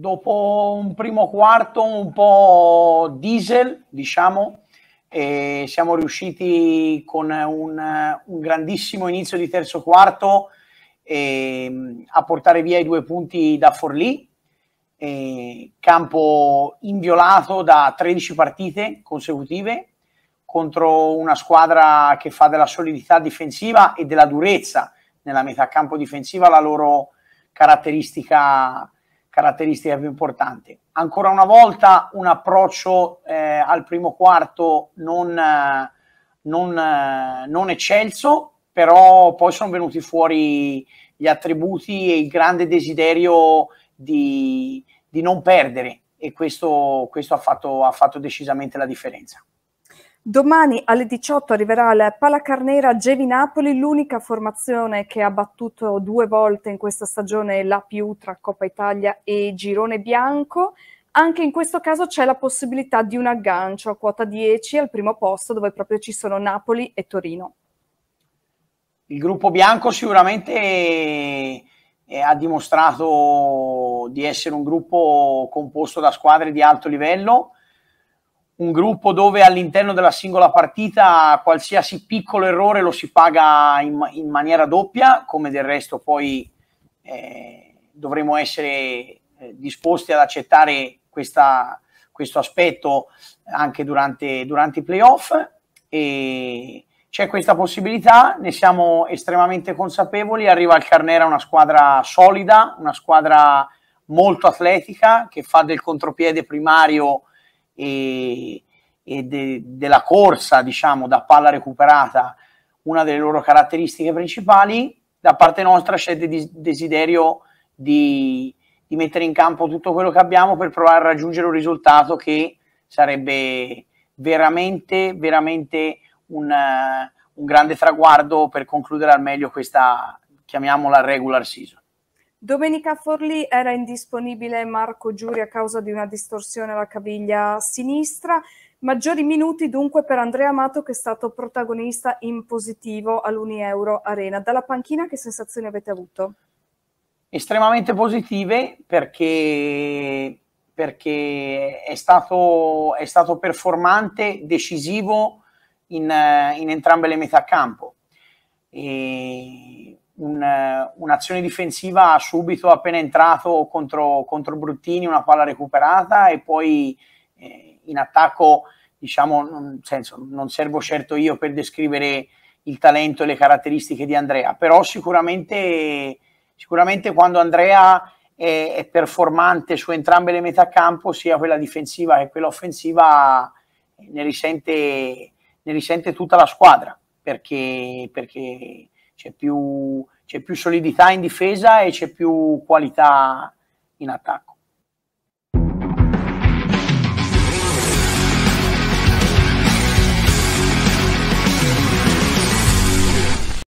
dopo un primo quarto un po' diesel, diciamo, e siamo riusciti con un, un grandissimo inizio di terzo quarto eh, a portare via i due punti da Forlì, eh, campo inviolato da 13 partite consecutive contro una squadra che fa della solidità difensiva e della durezza nella metà campo difensiva la loro caratteristica caratteristica più importante. Ancora una volta un approccio eh, al primo quarto non, eh, non, eh, non eccelso, però poi sono venuti fuori gli attributi e il grande desiderio di, di non perdere e questo, questo ha, fatto, ha fatto decisamente la differenza. Domani alle 18 arriverà la Palacarnera Gevi Napoli, l'unica formazione che ha battuto due volte in questa stagione la più tra Coppa Italia e Girone Bianco. Anche in questo caso c'è la possibilità di un aggancio a quota 10 al primo posto dove proprio ci sono Napoli e Torino. Il gruppo bianco sicuramente eh, ha dimostrato di essere un gruppo composto da squadre di alto livello un gruppo dove all'interno della singola partita qualsiasi piccolo errore lo si paga in, in maniera doppia, come del resto poi eh, dovremo essere eh, disposti ad accettare questa, questo aspetto anche durante, durante i playoff. E c'è questa possibilità, ne siamo estremamente consapevoli. Arriva al Carnera una squadra solida, una squadra molto atletica che fa del contropiede primario e, e de, della corsa, diciamo, da palla recuperata, una delle loro caratteristiche principali. Da parte nostra c'è il de desiderio di, di, mettere in campo tutto quello che abbiamo per provare a raggiungere un risultato che sarebbe veramente, veramente un, uh, un grande traguardo per concludere al meglio questa, chiamiamola regular season. Domenica Forlì era indisponibile Marco Giuri a causa di una distorsione alla caviglia sinistra. Maggiori minuti dunque per Andrea Amato che è stato protagonista in positivo all'Unieuro Arena. Dalla panchina che sensazioni avete avuto? Estremamente positive perché, perché è, stato, è, stato, performante, decisivo in, in entrambe le metà campo. E un, eh, un'azione difensiva subito appena entrato contro, contro, Bruttini, una palla recuperata e poi eh, in attacco, diciamo, non, senso, non servo certo io per descrivere il talento e le caratteristiche di Andrea, però sicuramente, sicuramente quando Andrea è, è performante su entrambe le metà campo, sia quella difensiva che quella offensiva, ne risente, ne risente tutta la squadra, perché, perché c'è più, più solidità in difesa e c'è più qualità in attacco.